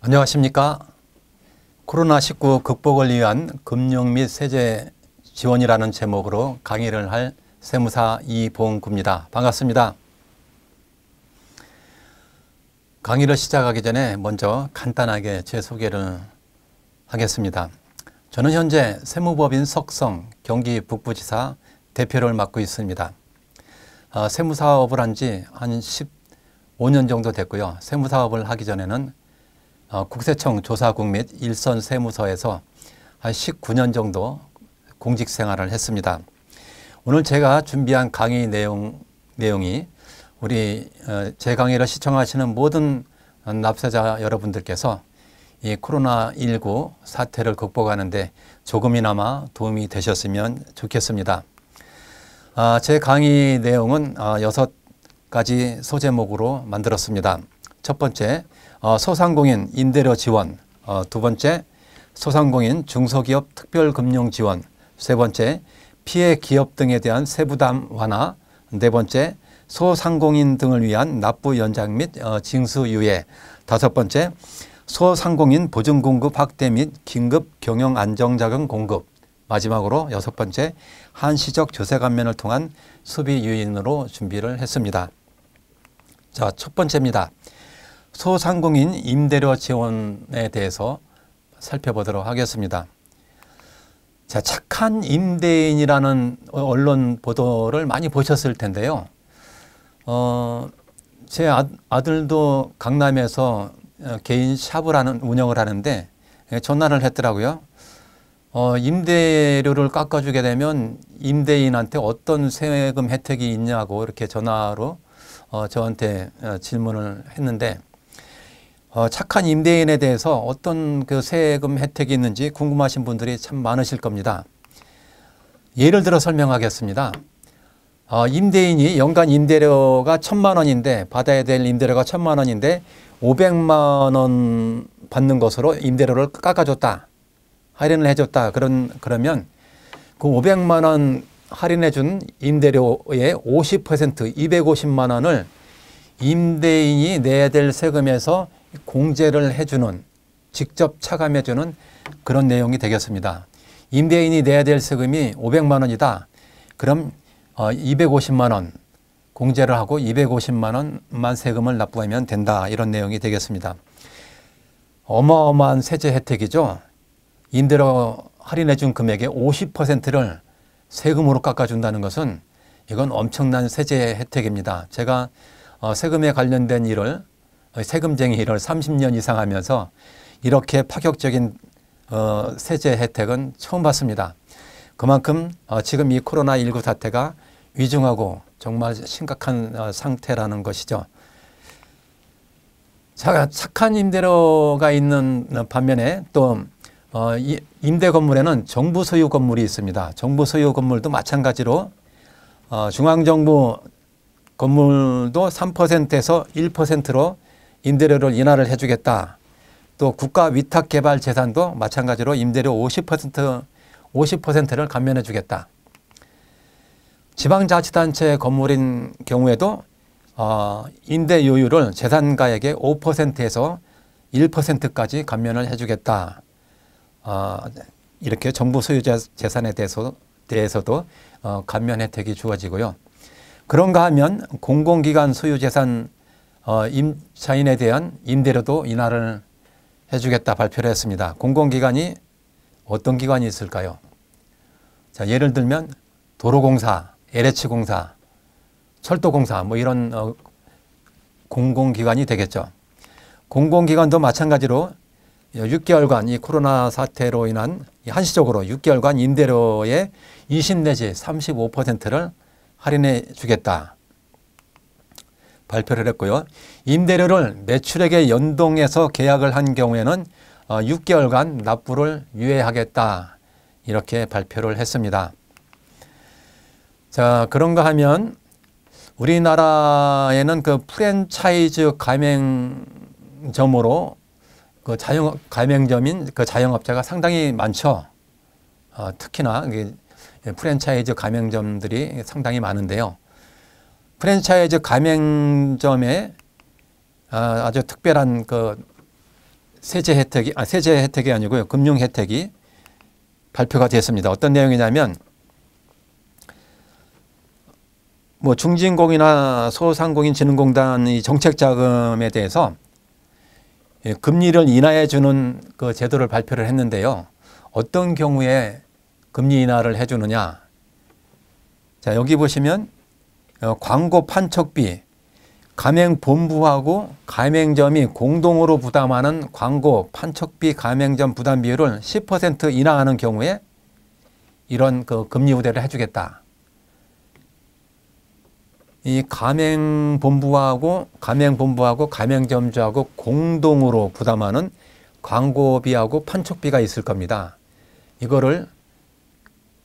안녕하십니까. 코로나19 극복을 위한 금융 및 세제 지원이라는 제목으로 강의를 할 세무사 이봉구입니다. 반갑습니다. 강의를 시작하기 전에 먼저 간단하게 제 소개를 하겠습니다. 저는 현재 세무법인 석성 경기 북부지사 대표를 맡고 있습니다. 아, 세무사업을 한 지 한 15년 정도 됐고요. 세무사업을 하기 전에는 어, 국세청 조사국 및 일선 세무서에서 한 19년 정도 공직 생활을 했습니다. 오늘 제가 준비한 강의 내용, 내용이 우리 어, 제 강의를 시청하시는 모든 납세자 여러분들께서 이 코로나19 사태를 극복하는데 조금이나마 도움이 되셨으면 좋겠습니다. 아, 제 강의 내용은 아, 여섯 가지 소제목으로 만들었습니다. 첫 번째, 어, 소상공인 임대료 지원, 어, 두 번째 소상공인 중소기업 특별금융 지원, 세 번째 피해 기업 등에 대한 세부담 완화, 네 번째 소상공인 등을 위한 납부 연장 및 어, 징수 유예, 다섯 번째 소상공인 보증 공급 확대 및 긴급 경영 안정자금 공급, 마지막으로 여섯 번째 한시적 조세 감면을 통한 소비 유인으로 준비를 했습니다. 자, 첫 번째입니다. 소상공인 임대료 지원에 대해서 살펴보도록 하겠습니다. 자, 착한 임대인이라는 언론 보도를 많이 보셨을 텐데요. 어, 제 아, 들도 강남에서 어, 개인 샵을 하는, 운영을 하는데 예, 전화를 했더라고요. 어, 임대료를 깎아주게 되면 임대인한테 어떤 세금 혜택이 있냐고 이렇게 전화로 어, 저한테 어, 질문을 했는데 어, 착한 임대인에 대해서 어떤 그 세금 혜택이 있는지 궁금하신 분들이 참 많으실 겁니다. 예를 들어 설명하겠습니다. 어, 임대인이 연간 임대료가 천만 원인데 받아야 될 임대료가 천만 원인데 오백만원 받는 것으로 임대료를 깎아줬다. 할인을 해줬다. 그런, 그러면 그오백만원 할인해준 임대료의 오십 퍼센트 만 원을 임대인이 내야 될 세금에서 공제를 해주는 직접 차감해주는 그런 내용이 되겠습니다. 임대인이 내야 될 세금이 500만 원이다. 그럼 250만 어, 원 공제를 하고 250만 원만 세금을 납부하면 된다. 이런 내용이 되겠습니다. 어마어마한 세제 혜택이죠. 임대로 할인해준 금액의 50%를 세금으로 깎아준다는 것은 이건 엄청난 세제 혜택입니다. 제가 어, 세금에 관련된 일을 어, 세금쟁이 일을 30년 이상 하면서 이렇게 파격적인 어, 세제 혜택은 처음 봤습니다. 그만큼 어, 지금 이 코로나19 사태가 위중하고 정말 심각한 어, 상태라는 것이죠. 자, 착한 임대료가 있는 어, 반면에 또 어, 임대 건물에는 정부 소유 건물이 있습니다. 정부 소유 건물도 마찬가지로 어, 중앙정부 건물도 3%에서 1%로 임대료를 인하를 해주겠다. 또 국가 위탁 개발 재산도 마찬가지로 임대료 50% 50%를 감면해 주겠다. 지방자치단체 건물인 경우에도 어, 임대 요율을 재산가액의 5%에서 1%까지 감면을 해주겠다. 어, 이렇게 정부 소유 자 재산에 대해서, 대해서도 어, 감면 혜택이 주어지고요. 그런가 하면 공공기관 소유 재산 어, 임차인에 대한 임대료도 인하를 해주겠다 발표를 했습니다. 공공기관이 어떤 기관이 있을까요? 자, 예를 들면 도로공사, LH공사, 철도공사 뭐 이런 어, 공공기관이 되겠죠. 공공기관도 마찬가지로 6개월간 이 코로나 사태로 인한 한시적으로 6개월간 임대료의 20 내지 35%를 할인해 주겠다. 발표를 했고요. 임대료를 매출액에 연동해서 계약을 한 경우에는 6개월간 어, 납부를 유예하겠다 이렇게 발표를 했습니다. 자 그런가 하면 우리나라에는 그 프랜차이즈 가맹점으로 그 자영 가맹점인 그 자영업자가 상당히 많죠. 어, 특히나 프랜차이즈 가맹점들이 상당히 많은데요. 프랜차이즈 가맹점에 아, 아주 특별한 그 세제 혜택이 아 세제 혜택이 아니고요 금융 혜택이 발표가 됐습니다. 어떤 내용이냐면 뭐 중진공이나 소상공인진흥공단의 정책 자금에 대해서 예, 금리를 인하해 주는 그 제도를 발표를 했는데요. 어떤 경우에 금리 인하를 해 주느냐. 자, 여기 보시면 어, 광고 판촉비 가맹본부하고 가맹점이 공동으로 부담하는 광고 판촉비 가맹점 부담 비율을 10% 인하하는 경우에 이런 그 금리 우대를 해주겠다. 이 가맹본부하고 가맹본부하고 가맹점주하고 공동으로 부담하는 광고비하고 판촉비가 있을 겁니다. 이거를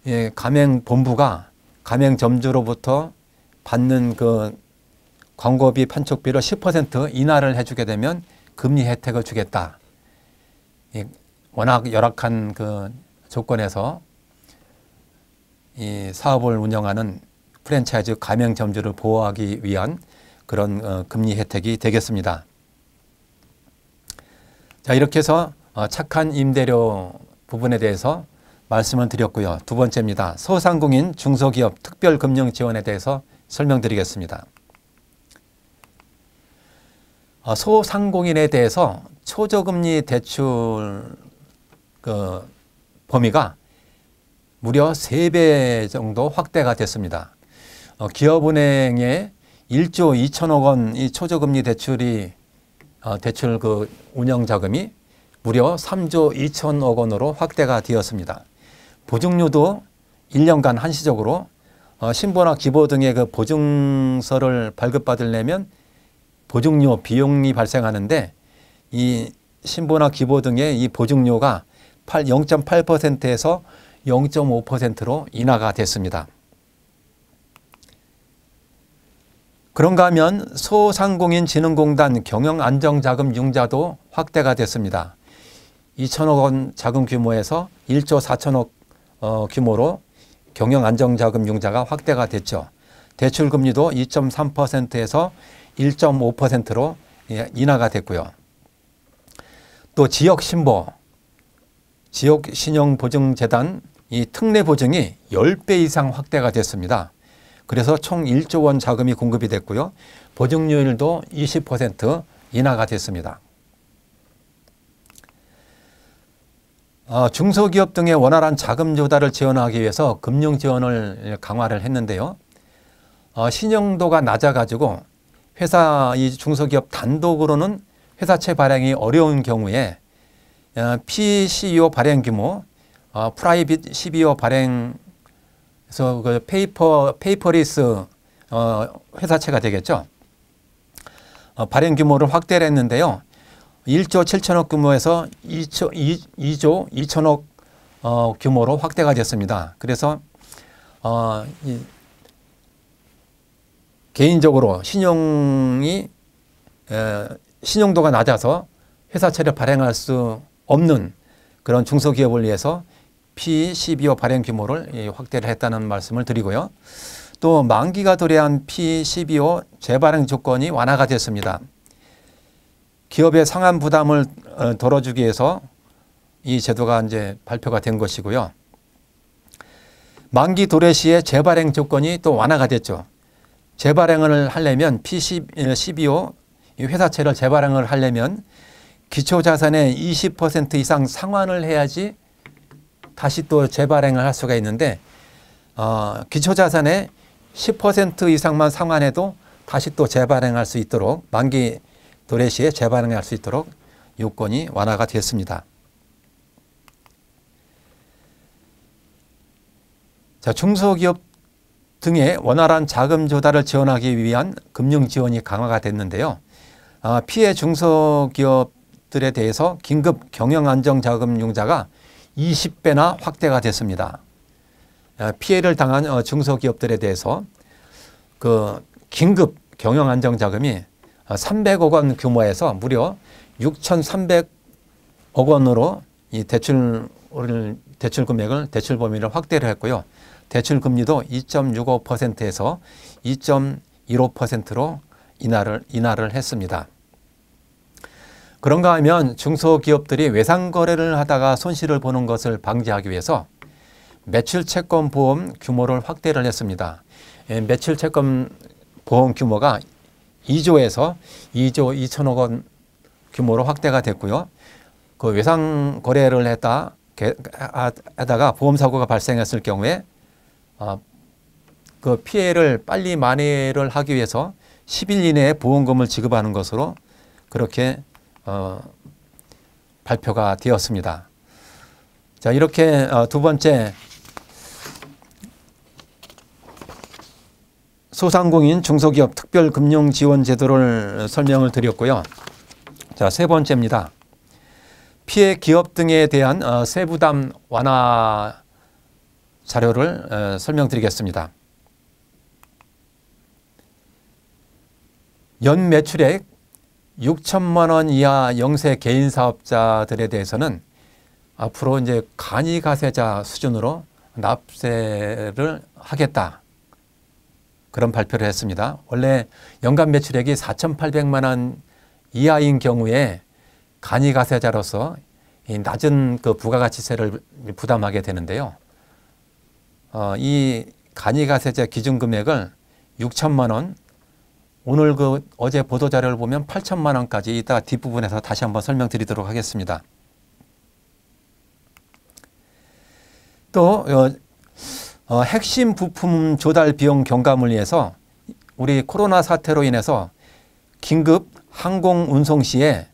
예, 가맹본부가 가맹점주로부터 받는 그 광고비 판촉비로 10% 인하를 해주게 되면 금리 혜택을 주겠다. 워낙 열악한 그 조건에서 이 사업을 운영하는 프랜차이즈 가맹점주를 보호하기 위한 그런 어, 금리 혜택이 되겠습니다. 자 이렇게 해서 어, 착한 임대료 부분에 대해서 말씀을 드렸고요. 두 번째입니다. 소상공인 중소기업 특별금융지원에 대해서 설명드리겠습니다. 어, 소상공인에 대해서 초저금리 대출 그 범위가 무려 3배 정도 확대가 됐습니다. 어, 기업은행에 1조 2천억 원 이 초저금리 대출이 어, 대출 그 운영 자금이 무려 3조 2천억 원으로 확대가 되었습니다. 보증료도 1년간 한시적으로 어, 신보나 기보 등의 그 보증서를 발급받으려면 보증료 비용이 발생하는데 이 신보나 기보 등의 이 보증료가 0.8%에서 0.5%로 인하가 됐습니다. 그런가 하면 소상공인진흥공단 경영안정자금 융자도 확대가 됐습니다. 2천억 원 자금 규모에서 1조 4천억 어, 규모로 경영안정자금융자가 확대가 됐죠. 대출금리도 2.3%에서 1.5%로 인하가 됐고요. 또 지역신보, 지역신용보증재단 이 특례보증이 10배 이상 확대가 됐습니다. 그래서 총 1조 원 자금이 공급이 됐고요. 보증료도20% 인하가 됐습니다. 어, 중소기업 등의 원활한 자금 조달을 지원하기 위해서 금융 지원을 강화를 했는데요. 어, 신용도가 낮아가지고 회사 이 중소기업 단독으로는 회사채 발행이 어려운 경우에 어, PCO e 발행 규모, 어, 프라이빗 12호 발행 그서그 페이퍼 페이퍼리스 회사채가 되겠죠. 발행 규모를 확대를 했는데요. 1조 7천억 규모에서 2조, 2, 조 2천억 어, 규모로 확대가 됐습니다. 그래서 어, 개인적으로 신용이 에, 신용도가 낮아서 회사채를 발행할 수 없는 그런 중소기업을 위해서 P12호 발행 규모를 예, 확대를 했다는 말씀을 드리고요. 또 만기가 도래한 P12호 재발행 조건이 완화가 됐습니다. 기업의 상한 부담을 어, 덜어주기 위해서 이 제도가 이제 발표가 된 것이고요. 만기 도래 시에 재발행 조건이 또 완화가 됐죠. 재발행을 하려면 P12호 어, 회사채를 재발행을 하려면 기초자산의 20% 이상 상환을 해야지 다시 또 재발행을 할 수가 있는데 어, 기초자산의 10% 이상만 상환해도 다시 또 재발행할 수 있도록 만기 도래 시에 재발행할 수 있도록 요건이 완화가 됐습니다. 자, 중소기업 등의 원활한 자금 조달을 지원하기 위한 금융 지원이 강화가 됐는데요. 아, 피해 중소기업들에 대해서 긴급 경영안정자금 융자가 20배나 확대가 됐습니다. 아, 피해를 당한 어, 중소기업들에 대해서 그 긴급 경영안정자금이 300억 아, 원 규모에서 무려 6,300억 원으로 이 대출을 대출 금액을 대출 범위를 확대를 했고요. 대출 금리도 2.65%에서 2.15%로 인하를 인하를 했습니다. 그런가 하면 중소기업들이 외상 거래를 하다가 손실을 보는 것을 방지하기 위해서 매출 채권 보험 규모를 확대를 했습니다. 예, 매출 채권 보험 규모가 2조에서 2조 2천억 원 규모로 확대가 됐고요. 그 외상 거래를 했다 아, 하다가 보험 사고가 발생했을 경우에 아, 그 피해를 빨리 만회를 하기 위해서 10일 이내에 보험금을 지급하는 것으로 그렇게 어, 발표가 되었습니다. 자 이렇게 어, 두 번째 소상공인 중소기업 특별금융지원제도를 설명을 드렸고요. 자, 세 번째입니다. 피해 기업 등에 대한 어, 세부담 완화 자료를 어, 설명드리겠습니다. 연 매출액 6천만 원 이하 영세 개인 사업자들에 대해서는 앞으로 이제 간이 가세자 수준으로 납세를 하겠다. 그런 발표를 했습니다. 원래 연간 매출액이 4,800만 원 이하인 경우에 간이 가세자로서 낮은 그 부가가치세를 부담하게 되는데요. 어, 이 간이 가세자 기준 금액을 6천만 원, 오늘 그 어제 보도 자료를 보면 8천만 원까지 이따 뒷부분에서 다시 한번 설명드리도록 하겠습니다. 또 어, 어, 핵심 부품 조달 비용 경감을 위해서 우리 코로나 사태로 인해서 긴급 항공 운송 시에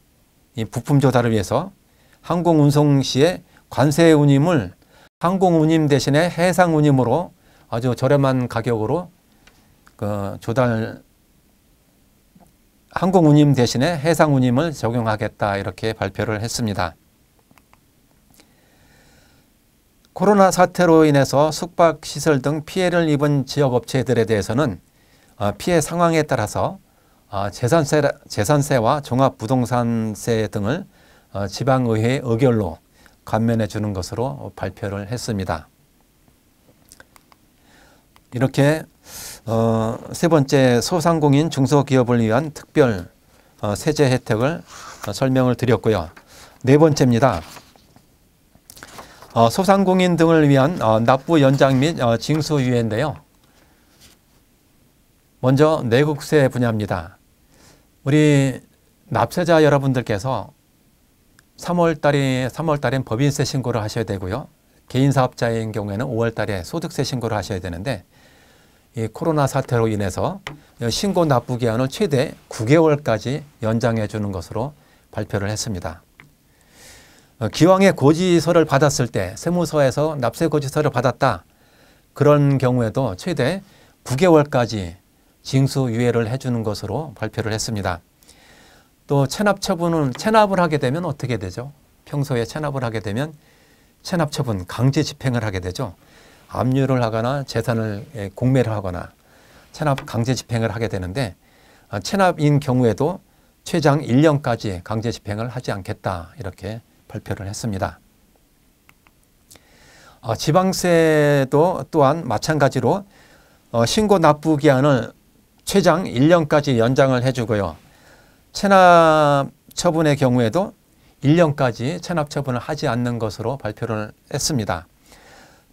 이 부품 조달을 위해서 항공 운송 시에 관세 운임을 항공 운임 대신에 해상 운임으로 아주 저렴한 가격으로 그 조달 항공 운임 대신에 해상 운임을 적용하겠다 이렇게 발표를 했습니다. 코로나 사태로 인해서 숙박시설 등 피해를 입은 지역업체들에 대해서는 어, 피해 상황에 따라서 어, 재산세, 재산세와 종합부동산세 등을 어, 지방의회 의결로 감면해 주는 것으로 발표를 했습니다. 이렇게 세 번째 소상공인 중소기업을 위한 특별 세제 혜택을 설명을 드렸고요. 네 번째입니다. 어, 소상공인 등을 위한 어, 납부 연장 및 어, 징수 유예인데요. 먼저 내국세 분야입니다. 우리 납세자 여러분들께서 3월 달에 3월 달엔 법인세 신고를 하셔야 되고요. 개인 사업자인 경우에는 5월 달에 소득세 신고를 하셔야 되는데 이 코로나 사태로 인해서 신고 납부 기한을 최대 9개월까지 연장해 주는 것으로 발표를 했습니다. 어, 기왕의 고지서를 받았을 때 세무서에서 납세 고지서를 받았다. 그런 경우에도 최대 9개월까지 징수 유예를 해주는 것으로 발표를 했습니다. 또 체납 처분은 체납을 하게 되면 어떻게 되죠? 평소에 체납을 하게 되면 체납 처분 강제 집행을 하게 되죠. 압류를 하거나 재산을 예, 공매를 하거나 체납 강제 집행을 하게 되는데 어, 체납인 경우에도 최장 1년까지 강제 집행을 하지 않겠다 이렇게 발표를 했습니다. 어, 지방세도 또한 마찬가지로 어, 신고 납부 기한을 최장 1년까지 연장을 해주고요. 체납 처분의 경우에도 1년까지 체납 처분을 하지 않는 것으로 발표를 했습니다.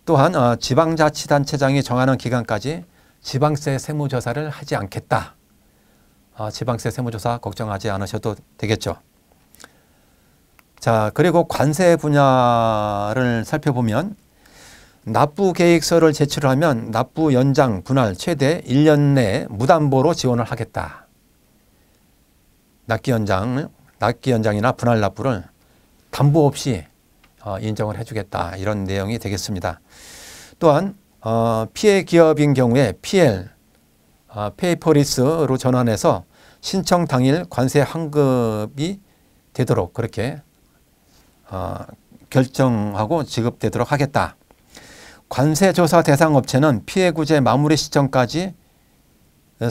또한 어, 지방자치단체장이 정하는 기간까지 지방세 세무조사를 하지 않겠다. 어, 지방세 세무조사 걱정하지 않으셔도 되겠죠. 자, 그리고 관세 분야를 살펴보면 납부 계획서를 제출하면 납부 연장 분할 최대 1년 내 무담보로 지원을 하겠다. 납기 연장, 납기 연장이나 분할 납부를 담보 없이 어, 인정을 해주겠다. 이런 내용이 되겠습니다. 또한 어, 피해 기업인 경우에 PL, 어, 페이퍼리스로 전환해서 신청 당일 관세 환급이 되도록 그렇게 어, 결정하고 지급되도록 하겠다. 관세조사 대상 업체는 피해 구제 마무리 시점까지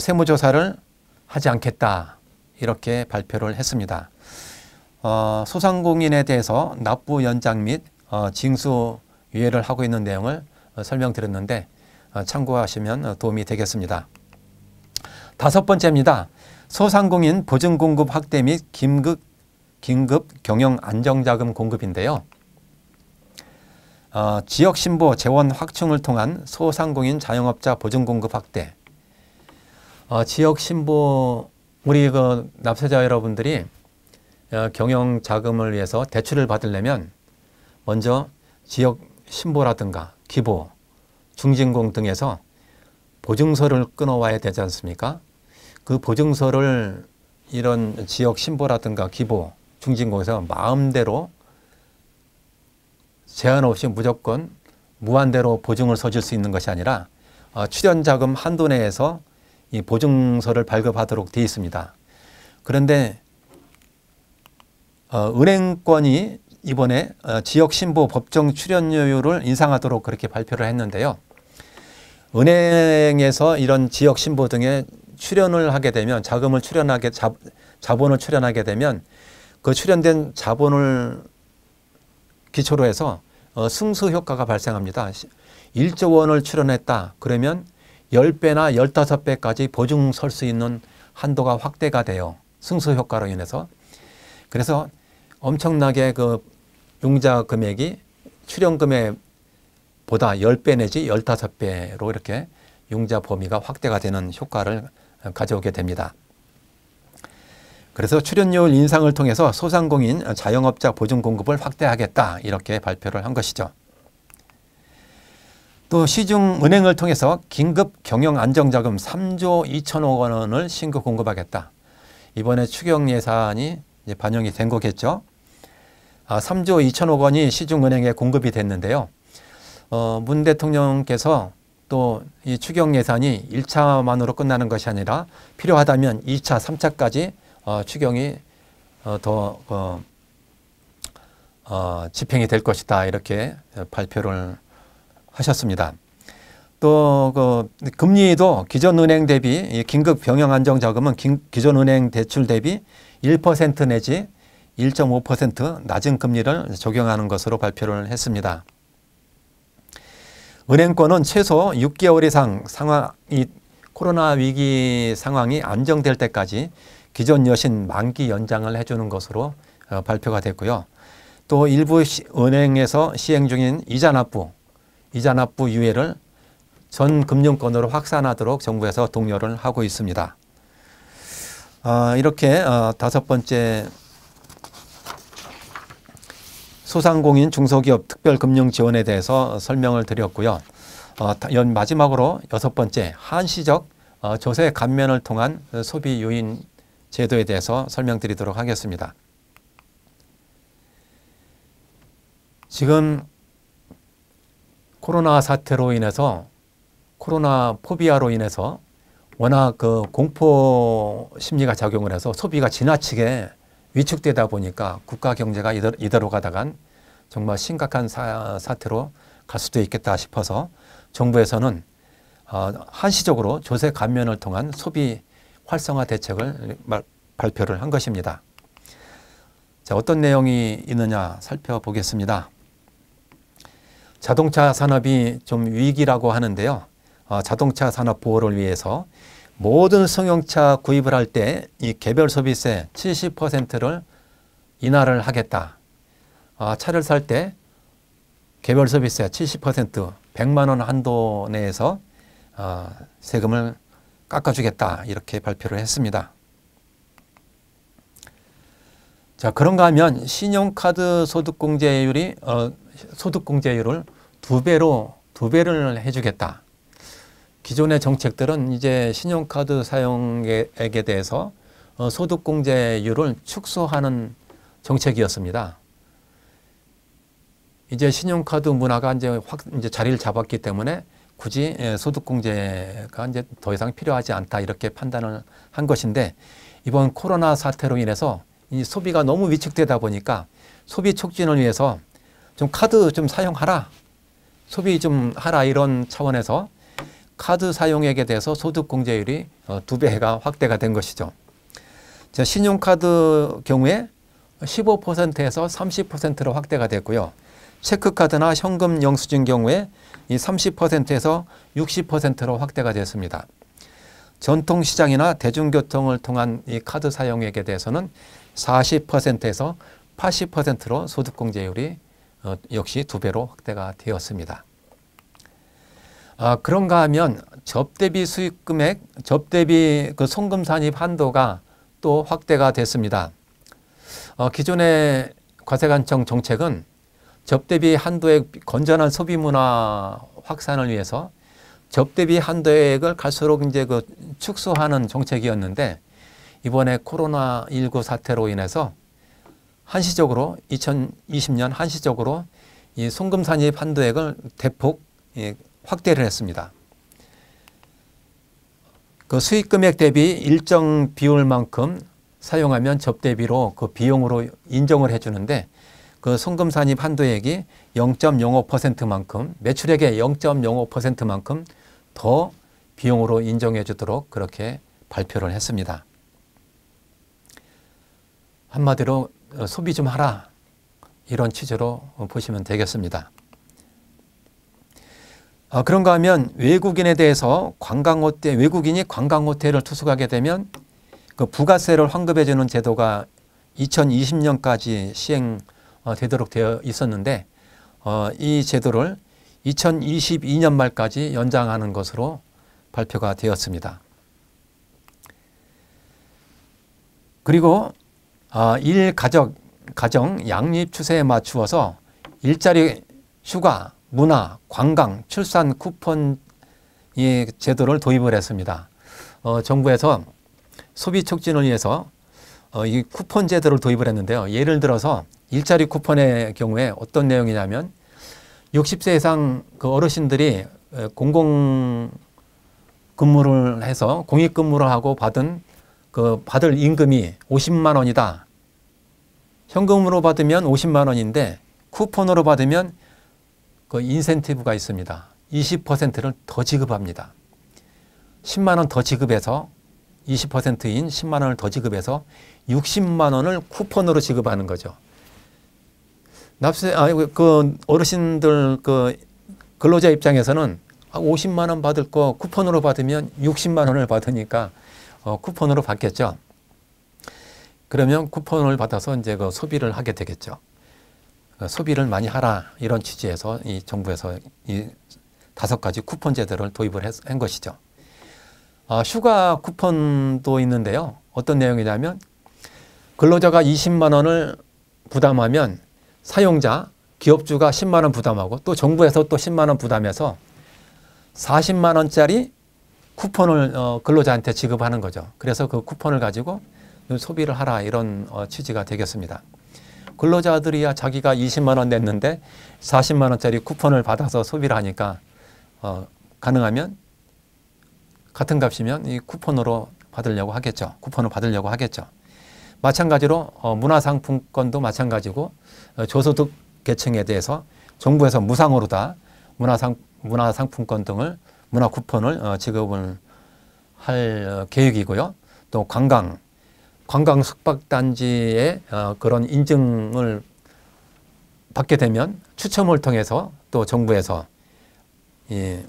세무조사를 하지 않겠다 이렇게 발표를 했습니다. 어, 소상공인에 대해서 납부 연장 및 어, 징수 유예를 하고 있는 내용을 어, 설명드렸는데 어, 참고하시면 도움이 되겠습니다. 다섯 번째입니다. 소상공인 보증공급 확대 및 긴급 긴급 경영 안정자금 공급인데요. 어, 지역 신보 재원 확충을 통한 소상공인 자영업자 보증 공급 확대. 어, 지역 신보 우리 그 납세자 여러분들이 어, 경영 자금을 위해서 대출을 받으려면 먼저 지역 신보라든가 기보, 중진공 등에서 보증서를 끊어와야 되지 않습니까? 그 보증서를 이런 지역 신보라든가 기보 중진공에서 마음대로 제한 없이 무조건 무한대로 보증을 서 줄 수 있는 것이 아니라 어, 출연 자금 한도 내에서 이 보증서를 발급하도록 되어 있습니다. 그런데 어, 은행권이 이번에 어, 지역 신보 법정 출연료율을 인상하도록 그렇게 발표를 했는데요. 은행에서 이런 지역 신보 등의 출연을 하게 되면 자금을 출연하게 자, 본을 출연하게 되면 그 출연된 자본을 기초로 해서 어, 승수 효과가 발생합니다. 1조 원을 출연했다. 그러면 10배나 15배까지 보증 설 수 있는 한도가 확대가 돼요. 승수 효과로 인해서. 그래서 엄청나게 그 용자 금액이 출연금액 보다 10배 내지 15배로 이렇게 용자 범위가 확대가 되는 효과를 가져오게 됩니다. 그래서 출연료 인상을 통해서 소상공인 자영업자 보증 공급을 확대하겠다 이렇게 발표를 한 것이죠. 또 시중 은행을 통해서 긴급 경영 안정자금 3조 2천억 원을 신규 공급하겠다. 이번에 추경 예산이 반영이 된 거겠죠. 아, 3조 2천억 원이 시중은행에 공급이 됐는데요. 어, 문 대통령께서 또 이 추경 예산이 1차만으로 끝나는 것이 아니라 필요하다면 2차, 3차까지 어, 추경이 어, 더 어, 어, 집행이 될 것이다 이렇게 발표를 하셨습니다. 또그 금리도 기존 은행 대비 긴급 병영 안정 자금은 기존 은행 대출 대비 1% 내지 1.5% 낮은 금리를 적용하는 것으로 발표를 했습니다. 은행권은 최소 6개월 이상 상황이 코로나 위기 상황이 안정될 때까지 기존 여신 만기 연장을 해주는 것으로 어, 발표가 됐고요. 또 일부 은행에서 시행 중인 이자 납부, 이자 납부 유예를 전 금융권으로 확산하도록 정부에서 독려를 하고 있습니다. 아, 이렇게 어, 다섯 번째 소상공인 중소기업 특별금융지원에 대해서 설명을 드렸고요. 어, 연 마지막으로 여섯 번째 한시적 조세 감면을 통한 소비 요인 제도에 대해서 설명드리도록 하겠습니다. 지금 코로나 사태로 인해서 코로나 포비아로 인해서 워낙 그 공포 심리가 작용을 해서 소비가 지나치게 위축되다 보니까 국가 경제가 이대로 가다간 정말 심각한 사, 사태로 갈 수도 있겠다 싶어서 정부에서는 어, 한시적으로 조세 감면을 통한 소비 활성화 대책을 발표를 한 것입니다. 자, 어떤 내용이 있느냐 살펴보겠습니다. 자동차 산업이 좀 위기라고 하는데요. 어, 자동차 산업 보호를 위해서 모든 승용차 구입을 할 때 이 개별 소비세 70%를 인하를 하겠다. 어, 차를 살 때 개별 소비세 70% 100만 원 한도 내에서 어, 세금을 깎아주겠다 이렇게 발표를 했습니다. 자 그런가 하면 신용카드 소득공제율이 어, 소득공제율을 두 배로 두 배를 해주겠다. 기존의 정책들은 이제 신용카드 사용액에 대해서 어, 소득공제율을 축소하는 정책이었습니다. 이제 신용카드 문화가 이제 확 이제 자리를 잡았기 때문에 굳이 예, 소득공제가 이제 더 이상 필요하지 않다 이렇게 판단을 한 것인데 이번 코로나 사태로 인해서 이 소비가 너무 위축되다 보니까 소비 촉진을 위해서 좀 카드 좀 사용하라 소비 좀 하라 이런 차원에서 카드 사용액에 대해서 소득공제율이 어, 두 배가 확대가 된 것이죠. 신용카드 경우에 15%에서 30%로 확대가 됐고요. 체크카드나 현금 영수증 경우에 이 30%에서 60%로 확대가 됐습니다. 전통 시장이나 대중교통을 통한 이 카드 사용액에 대해서는 40%에서 80%로 소득공제율이 어, 역시 두 배로 확대가 되었습니다. 아, 그런가 하면 접대비 수익 금액, 접대비 그 송금 산입 한도가 또 확대가 됐습니다. 어, 기존의 과세관청 정책은 접대비 한도액 건전한 소비 문화 확산을 위해서 접대비 한도액을 갈수록 이제 그 축소하는 정책이었는데 이번에 코로나19 사태로 인해서 한시적으로 2020년 한시적으로 이 송금 산입 한도액을 대폭 예, 확대를 했습니다. 그 수익 금액 대비 일정 비율만큼 사용하면 접대비로 그 비용으로 인정을 해주는데 그 송금 산입 한도액이 0.05%만큼 매출액의 0.05%만큼 더 비용으로 인정해 주도록 그렇게 발표를 했습니다. 한마디로 소비 좀 하라 이런 취지로 보시면 되겠습니다. 아, 그런가 하면 외국인에 대해서 관광호텔 외국인이 관광호텔을 투숙하게 되면 그 부가세를 환급해 주는 제도가 2020년까지 시행 어, 되도록 되어 있었는데 어, 이 제도를 2022년 말까지 연장하는 것으로 발표가 되었습니다. 그리고 아, 일가정 가정 양립 추세에 맞추어서 일자리 휴가, 문화, 관광, 출산 쿠폰 제도를 도입을 했습니다. 어, 정부에서 소비 촉진을 위해서 어, 이 쿠폰 제도를 도입을 했는데요. 예를 들어서 일자리 쿠폰의 경우에 어떤 내용이냐면 60세 이상 그 어르신들이 공공 근무를 해서 공익 근무를 하고 받은 그 받을 임금이 50만 원이다. 현금으로 받으면 50만 원인데 쿠폰으로 받으면 그 인센티브가 있습니다. 20%를 더 지급합니다. 10만 원 더 지급해서 20%인 10만 원을 더 지급해서 60만 원을 쿠폰으로 지급하는 거죠. 납세 아그 어르신들 그 근로자 입장에서는 50만 아, 원 받을 거 쿠폰으로 받으면 60만 원을 받으니까 어, 쿠폰으로 받겠죠. 그러면 쿠폰을 받아서 이제 그 소비를 하게 되겠죠. 어, 소비를 많이 하라 이런 취지에서 이 정부에서 이 다섯 가지 쿠폰 제도를 도입을 했, 한 것이죠. 아, 휴가 쿠폰도 있는데요. 어떤 내용이냐면 근로자가 20만 원을 부담하면 사용자, 기업주가 10만 원 부담하고 또 정부에서 또 10만 원 부담해서 40만 원짜리 쿠폰을 어, 근로자한테 지급하는 거죠. 그래서 그 쿠폰을 가지고 소비를 하라 이런 어, 취지가 되겠습니다. 근로자들이야 자기가 20만 원 냈는데 40만 원짜리 쿠폰을 받아서 소비를 하니까 어, 가능하면 같은 값이면 이 쿠폰으로 받으려고 하겠죠. 쿠폰을 받으려고 하겠죠. 마찬가지로 어, 문화상품권도 마찬가지고 어, 저소득 계층에 대해서 정부에서 무상으로 다 문화상, 문화상품권 등을 문화 쿠폰을 어, 지급을 할 계획이고요. 또 관광, 관광 숙박단지의 그런 인증을 받게 되면 추첨을 통해서 또 정부에서 이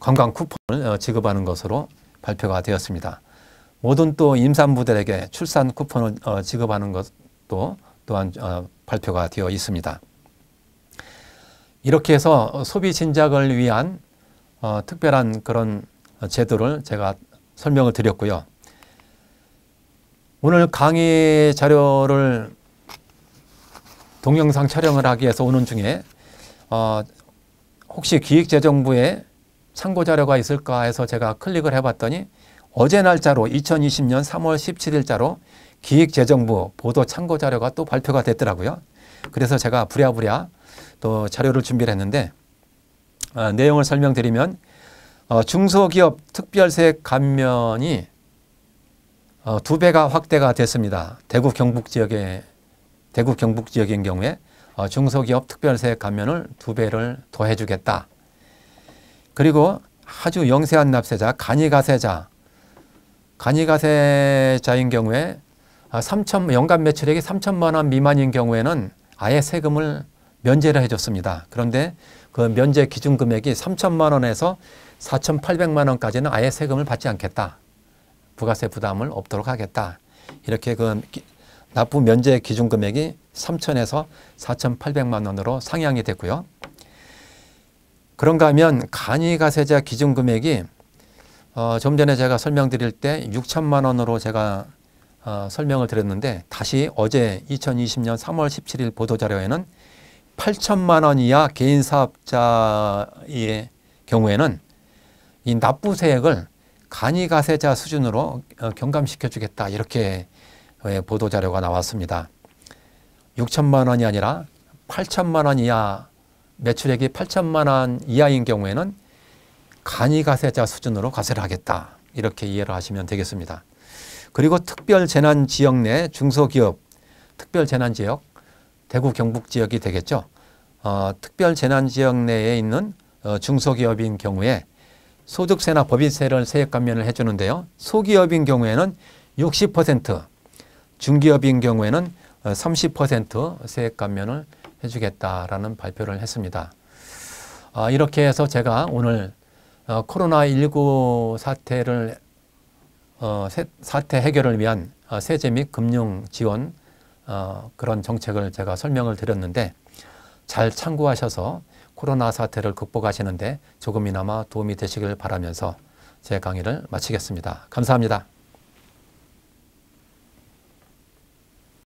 관광 쿠폰을 어, 지급하는 것으로 발표가 되었습니다. 모든 또 임산부들에게 출산 쿠폰을 어, 지급하는 것도 또한 어, 발표가 되어 있습니다. 이렇게 해서 소비 진작을 위한 특별한 그런 제도를 제가 설명을 드렸고요. 오늘 강의 자료를 동영상 촬영을 하기 위해서 오는 중에 혹시 기획재정부의 참고 자료가 있을까 해서 제가 클릭을 해봤더니 어제 날짜로 2020년 3월 17일자로 기획재정부 보도 참고 자료가 또 발표가 됐더라고요. 그래서 제가 부랴부랴 또 자료를 준비를 했는데 어, 내용을 설명드리면 어, 중소기업 특별세 감면이 어, 두 배가 확대가 됐습니다. 대구 경북 지역에 대구 경북 지역인 경우에 어, 중소기업 특별세 감면을 두 배를 더해주겠다. 그리고 아주 영세한 납세자, 간이가세자. 간이가세자인 경우에 3천, 아, 연간 매출액이 3천만 원 미만인 경우에는 아예 세금을 면제를 해줬습니다. 그런데 그 면제 기준 금액이 3천만 원에서 4,800만 원까지는 아예 세금을 받지 않겠다. 부가세 부담을 없도록 하겠다. 이렇게 그 납부 면제 기준 금액이 3천에서 4,800만 원으로 상향이 됐고요. 그런가 하면 간이가세자 기준금액이 어, 좀 전에 제가 설명드릴 때 6천만 원으로 제가 어, 설명을 드렸는데 다시 어제 2020년 3월 17일 보도자료에는 8천만 원 이하 개인 사업자의 경우에는 이 납부세액을 간이가세자 수준으로 어, 경감시켜 주겠다 이렇게 어, 예, 보도자료가 나왔습니다. 6천만 원이 아니라 8천만 원 이하 매출액이 8천만 원 이하인 경우에는 간이가세자 수준으로 과세를 하겠다. 이렇게 이해를 하시면 되겠습니다. 그리고 특별재난지역 내 중소기업, 특별재난지역, 대구 경북 지역이 되겠죠. 어, 특별재난지역 내에 있는 어, 중소기업인 경우에 소득세나 법인세를 세액 감면을 해주는데요. 소기업인 경우에는 60%, 중기업인 경우에는 30% 어, 세액 감면을 해주겠다라는 발표를 했습니다. 아, 이렇게 해서 제가 오늘 어, 코로나19 사태를 어, 사태 해결을 위한 어, 세제 및 금융 지원 그런 정책을 제가 설명을 드렸는데 잘 참고하셔서 코로나 사태를 극복하시는데 조금이나마 도움이 되시길 바라면서 제 강의를 마치겠습니다. 감사합니다.